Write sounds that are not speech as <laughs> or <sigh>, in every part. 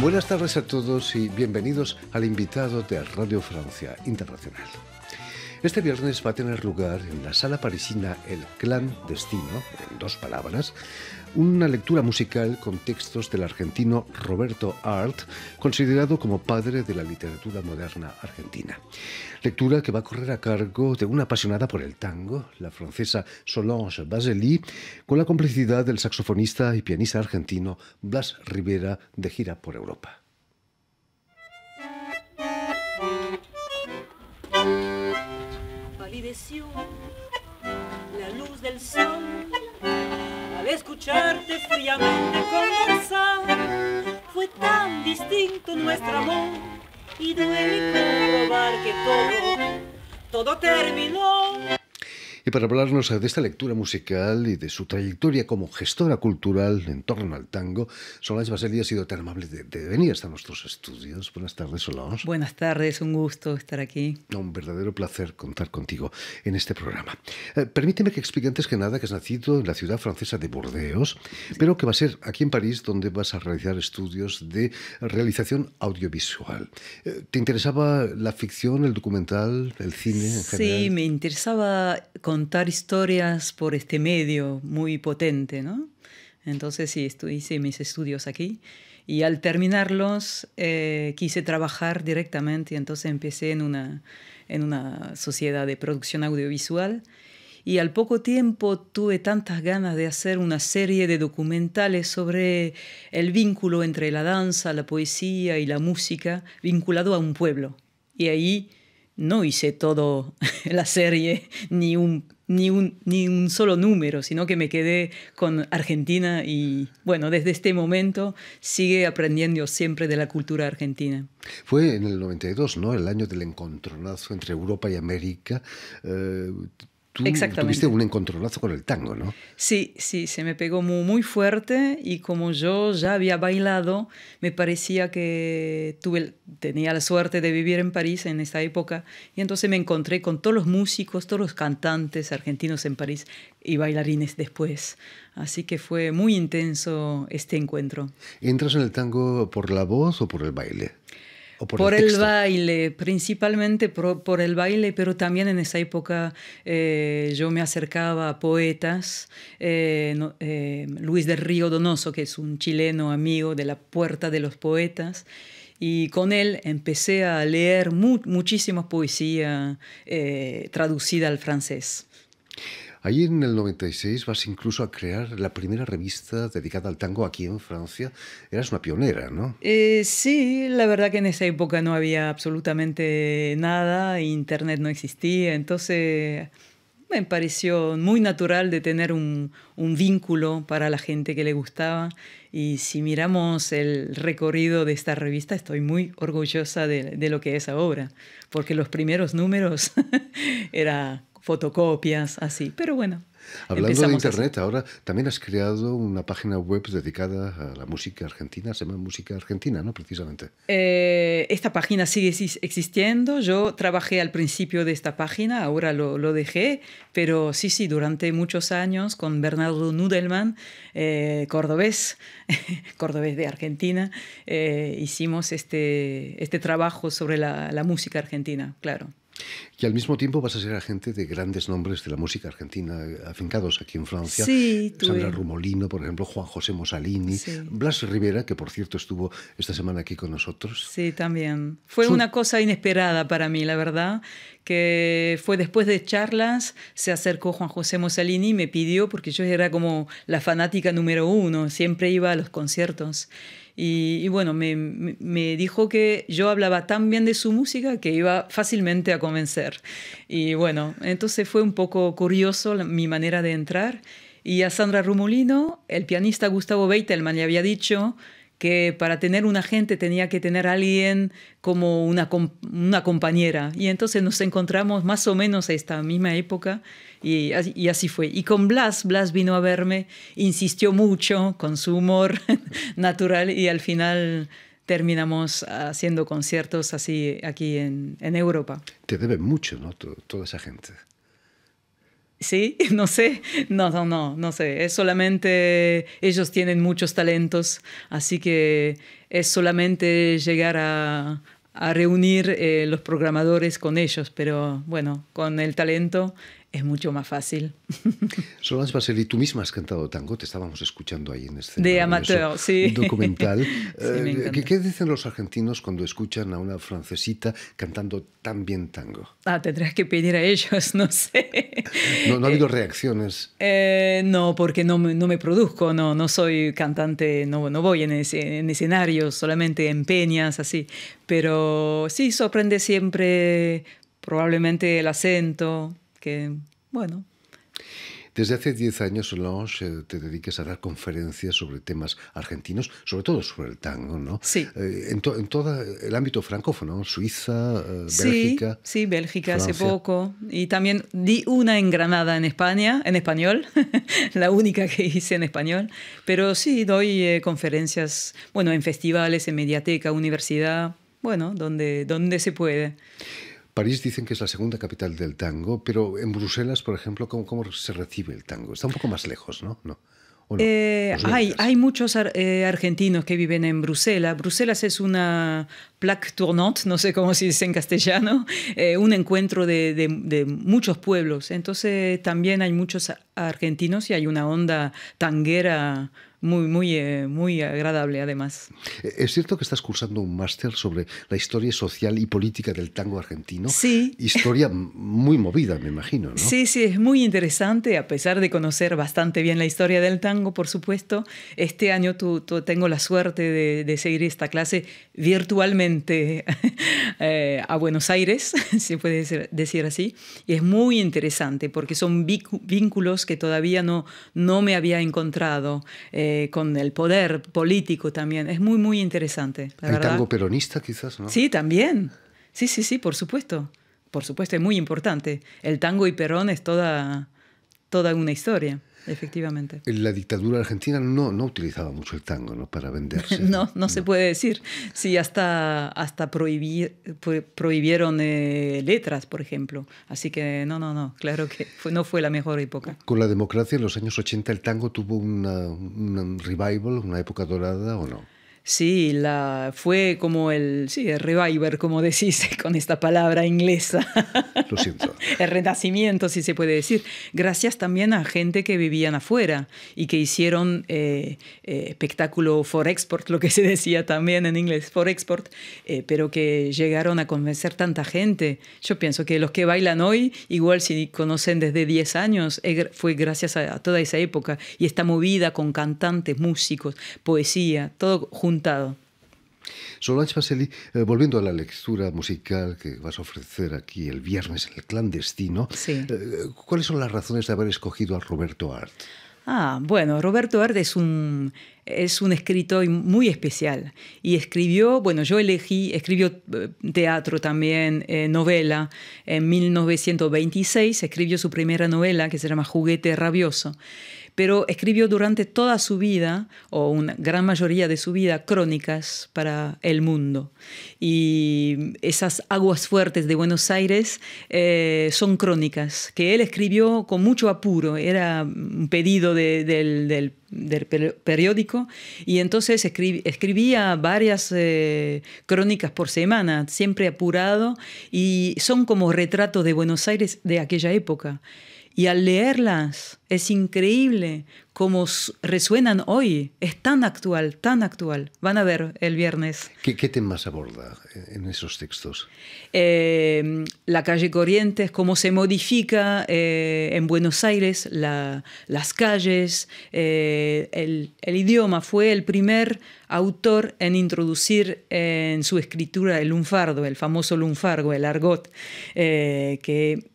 Buenas tardes a todos y bienvenidos al invitado de Radio Francia Internacional. Este viernes va a tener lugar en la sala parisina El Clan Destino, en dos palabras, una lectura musical con textos del argentino Roberto Art, considerado como padre de la literatura moderna argentina. Lectura que va a correr a cargo de una apasionada por el tango, la francesa Solange Basely, con la complicidad del saxofonista y pianista argentino Blas Rivera de gira por Europa. la luz del sol escucharte fríamente conversar. Fue tan distinto nuestro amor y duele comprobar que todo, todo terminó. Y para hablarnos de esta lectura musical y de su trayectoria como gestora cultural en torno al tango, Solange Baselli ha sido tan amable de, venir hasta nuestros estudios. Buenas tardes, Solange. Buenas tardes, un gusto estar aquí. Un verdadero placer contar contigo en este programa. Eh, permíteme que explique antes que nada que has nacido en la ciudad francesa de Burdeos, pero que va a ser aquí en París donde vas a realizar estudios de realización audiovisual. Eh, ¿Te interesaba la ficción, el documental, el cine en general? Sí, me interesaba contar historias por este medio muy potente, ¿no? Entonces sí, hice mis estudios aquí y al terminarlos eh, quise trabajar directamente, entonces empecé en una, en una sociedad de producción audiovisual y al poco tiempo tuve tantas ganas de hacer una serie de documentales sobre el vínculo entre la danza, la poesía y la música vinculado a un pueblo. Y ahí no hice toda <laughs> la serie, ni un, ni, un, solo número, sino que me quedé con Argentina y bueno, desde este momento sigue aprendiendo siempre de la cultura argentina. Fue en el 92, ¿no? El año del encontronazo entre Europa y América. Eh, Exactamente. tuviste un encontronazo con el tango, ¿no? Sí, sí, se me pegó muy, muy fuerte y como yo ya había bailado, me parecía que tuve, tenía la suerte de vivir en París en esta época y entonces me encontré con todos los músicos, todos los cantantes argentinos en París y bailarines después. Así que fue muy intenso este encuentro. ¿Entras en el tango por la voz o por el baile? por, el, baile, principalmente por, el baile, pero también en esa época eh, yo me acercaba a poetas, eh, eh, Luis del Río Donoso, que es un chileno amigo de la Puerta de los Poetas, y con él empecé a leer muchísima poesía traducida al francés. Ahí en el 96 vas incluso a crear la primera revista dedicada al tango aquí en Francia. Eras una pionera, ¿no? Eh, sí, la verdad que en esa época no había absolutamente nada, internet no existía, entonces me pareció muy natural de tener un, vínculo para la gente que le gustaba. Y si miramos el recorrido de esta revista, estoy muy orgullosa de, de lo que es ahora, porque los primeros números <laughs> era fotocopias, así. Pero bueno. Hablando de Internet, ahora también has creado una página web dedicada a la música argentina, se llama Música Argentina, ¿no? Precisamente. Eh, esta página sigue existiendo. Yo trabajé al principio de esta página, ahora lo, dejé, pero sí, sí, durante muchos años con Bernardo Nudelman, eh, cordobés, <laughs> cordobés de Argentina, eh, hicimos este, este trabajo sobre la música argentina, claro. Y al mismo tiempo vas a ser agente de grandes nombres de la música argentina eh, afincados aquí en Francia. Sandra Rumolino, por ejemplo, Juan José Mosalini, Blas Rivera, que por cierto estuvo esta semana aquí con nosotros. Sí, también. Fue una cosa inesperada para mí, la verdad, que fue después de charlas, se acercó Juan José Mosalini y me pidió, porque yo era como la fanática número uno, siempre iba a los conciertos. Y, bueno, me, dijo que yo hablaba tan bien de su música que iba fácilmente a convencer. Y bueno, entonces fue un poco curioso mi manera de entrar. Y a Sandra Rumolino, el pianista Gustavo Beitelman le había dicho que para tener una gente tenía que tener alguien como una, compañera. Y entonces nos encontramos más o menos a esta misma época y, así fue. Y con Blas, Blas vino a verme, insistió mucho con su humor <laughs> natural y al final terminamos haciendo conciertos así aquí en, Europa. Te debe mucho, ¿no? toda esa gente. Sí, <laughs> no sé, no, no, no, no sé, es solamente, ellos tienen muchos talentos, así que es solamente llegar a, reunir eh, los programadores con ellos, pero bueno, con el talento es mucho más fácil. <laughs> Solange y tú misma has cantado tango, te estábamos escuchando ahí en este de amateur, sí. documental. <laughs> Eh, ¿Qué, dicen los argentinos cuando escuchan a una francesita cantando tan bien tango? Ah, tendrás que pedir a ellos, no sé. ¿No, ha habido eh, reacciones? Eh, no, porque no, me produzco, no, no soy cantante, no, no voy en escenarios, solamente en peñas, así. Pero sí, sorprende siempre probablemente el acento, que, bueno. Desde hace 10 años, Lange, eh, te dedicas a dar conferencias sobre temas argentinos, sobre todo sobre el tango, ¿no? Sí. Eh, en, todo el ámbito francófono, Suiza, eh, Bélgica. Sí, Bélgica hace poco. Y también di una en Granada, en España, en español, <laughs> la única que hice en español. Pero sí, doy conferencias, bueno, en festivales, en mediateca, universidad, bueno, donde, donde se puede. París dicen que es la segunda capital del tango, pero en Bruselas, por ejemplo, ¿cómo, cómo se recibe el tango? Está un poco más lejos, ¿no? Eh, hay, hay, muchos eh, argentinos que viven en Bruselas. Bruselas es una plaque tournante, no sé cómo se dice en castellano, eh, un encuentro de, de, muchos pueblos. Entonces también hay muchos argentinos y hay una onda tanguera muy, muy, eh, muy agradable además. Eh, es cierto que estás cursando un máster sobre la historia social y política del tango argentino. Sí. Historia muy movida, me imagino. ¿no? Sí, sí, es muy interesante, a pesar de conocer bastante bien la historia del tango, por supuesto. Este año tengo la suerte de, seguir esta clase virtualmente <laughs> eh, a Buenos Aires, <laughs> se puede decir, así. Y es muy interesante porque son vínculos que todavía no, no me había encontrado. Eh, con el poder político también. Es muy, muy interesante. El tango peronista quizás? ¿no? Sí, también. Sí, sí, sí, por supuesto. Por supuesto, es muy importante. El tango y Perón es toda toda una historia, efectivamente. La dictadura argentina no, no utilizaba mucho el tango ¿no? para venderse. <laughs> no, no, se puede decir. Sí, hasta, hasta prohibir, prohibieron eh, letras, por ejemplo. Así que no, no, no, claro que no fue la mejor época. Con la democracia en los años 80 el tango tuvo un revival, una época dorada o no? Sí, la, fue como el, sí, reviver, como decís <laughs> con esta palabra inglesa. <laughs> Lo siento. el renacimiento, si se puede decir. Gracias también a gente que vivían afuera y que hicieron eh, eh, espectáculo for export, lo que se decía también en inglés, for export, eh, pero que llegaron a convencer tanta gente. Yo pienso que los que bailan hoy, igual si conocen desde 10 años, fue gracias a, a toda esa época y esta movida con cantantes, músicos, poesía, todo junto solo Solange Paselli, eh, volviendo a la lectura musical que vas a ofrecer aquí el viernes, el clandestino, eh, ¿cuáles son las razones de haber escogido a Roberto Art? Ah, bueno, Roberto arte es un, es un escritor muy especial y escribió, bueno, yo elegí, escribió eh, teatro también, novela. En 1926 escribió su primera novela que se llama Juguete Rabioso pero escribió durante toda su vida, o una gran mayoría de su vida, crónicas para el mundo. Y esas aguas fuertes de Buenos Aires eh, son crónicas que él escribió con mucho apuro, era un pedido del, del periódico y entonces escribía varias eh, crónicas por semana, siempre apurado y son como retratos de Buenos Aires de aquella época. Y al leerlas es increíble cómo resuenan hoy. Es tan actual, tan actual. Van a ver el viernes. ¿Qué, qué temas aborda en esos textos? Em, la calle Corrientes, cómo se modifica eh, en Buenos Aires las calles. Eh, el, idioma fue el primer autor en introducir en su escritura el lunfardo, el famoso lunfargo, el argot, eh, que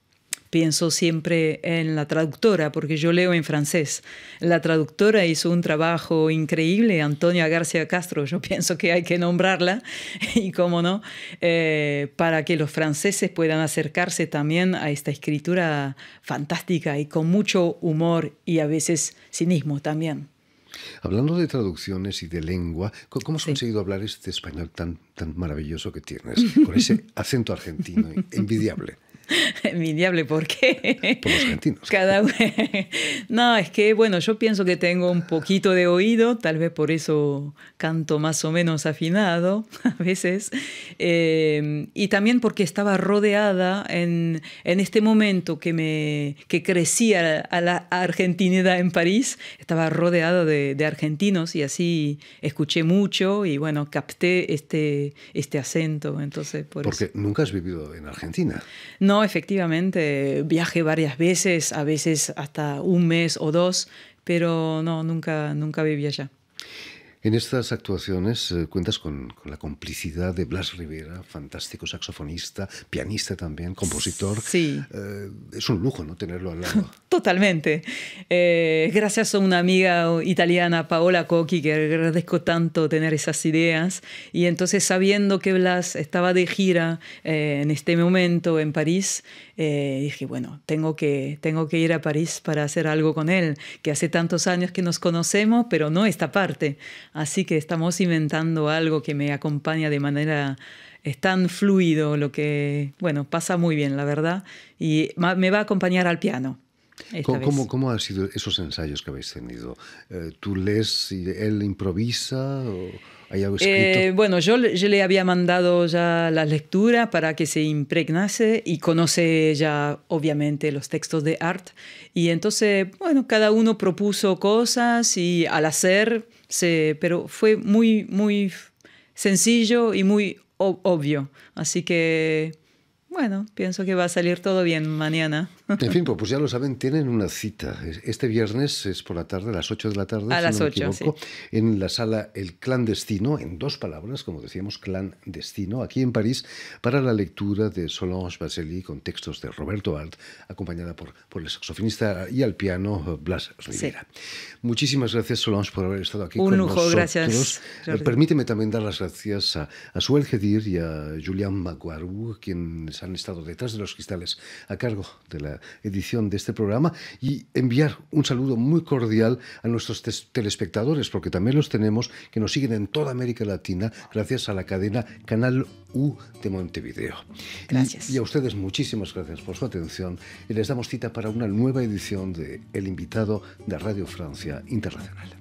pienso siempre en la traductora, porque yo leo en francés. La traductora hizo un trabajo increíble, Antonia García Castro, yo <laughs> pienso que hay que nombrarla, <laughs> y cómo no, eh, para que los franceses puedan acercarse también a esta escritura fantástica y con mucho humor y a veces cinismo también. Hablando de traducciones y de lengua, ¿cómo has conseguido hablar este español tan, tan maravilloso que tienes, con ese <laughs> acento argentino envidiable? <laughs> Mi diable, ¿por qué? Por los argentinos. Cada... <laughs> No, es que, bueno, yo pienso que tengo un poquito de oído, tal vez por eso canto más o menos afinado <laughs> a veces, em, y también porque estaba rodeada en, en, este momento que, me, que crecí a, la argentinidad en París, estaba rodeada de, argentinos y así escuché mucho y, bueno, capté este, este acento. Entonces, porque nunca has vivido en Argentina. No, no, efectivamente, viajé varias veces, a veces hasta un mes o dos, pero no, nunca, nunca viví allá. En estas actuaciones eh, cuentas con, la complicidad de Blas Rivera, fantástico saxofonista, pianista también, compositor. Sí. Eh, es un lujo, ¿no? Tenerlo al lado. <laughs> Totalmente. Eh, gracias a una amiga italiana, Paola Cocchi, que agradezco tanto tener esas ideas. Y entonces, sabiendo que Blas estaba de gira en este momento en París, dije, bueno, tengo que, tengo que ir a París para hacer algo con él, que hace tantos años que nos conocemos, pero no esta parte. Así que estamos inventando algo que me acompaña de manera es tan fluido lo que, bueno, pasa muy bien, la verdad, y me va a acompañar al piano. ¿Cómo, ¿Cómo, han sido esos ensayos que habéis tenido? Eh, ¿Tú lees y él improvisa? O hay algo eh, escrito? bueno, yo, yo, le había mandado ya la lectura para que se impregnase y conoce ya obviamente los textos de Art. Y entonces, bueno, cada uno propuso cosas y al hacer, se, pero fue muy, muy sencillo y muy obvio. Así que, bueno, pienso que va a salir todo bien mañana. En fin, pues, pues, ya lo saben, tienen una cita. Este viernes es por la tarde, a las 8 de la tarde, no equivoco, en la sala El Clandestino, en dos palabras, como decíamos, clandestino, aquí en París, para la lectura de Solange Baselli con textos de Roberto Alt, acompañada por, por el saxofonista y al piano eh, Blas Rivera. Muchísimas gracias, Solange, por haber estado aquí. Un con lujo, nosotros. gracias. Eh, permíteme también dar las gracias a, a Suel y a Julian Maguaru, quienes han estado detrás de los cristales a cargo de la edición de este programa y enviar un saludo muy cordial a nuestros telespectadores, porque también los tenemos que nos siguen en toda América Latina gracias a la cadena Canal U de Montevideo. Gracias. Y, y a ustedes muchísimas gracias por su atención y les damos cita para una nueva edición de El invitado de Radio Francia Internacional.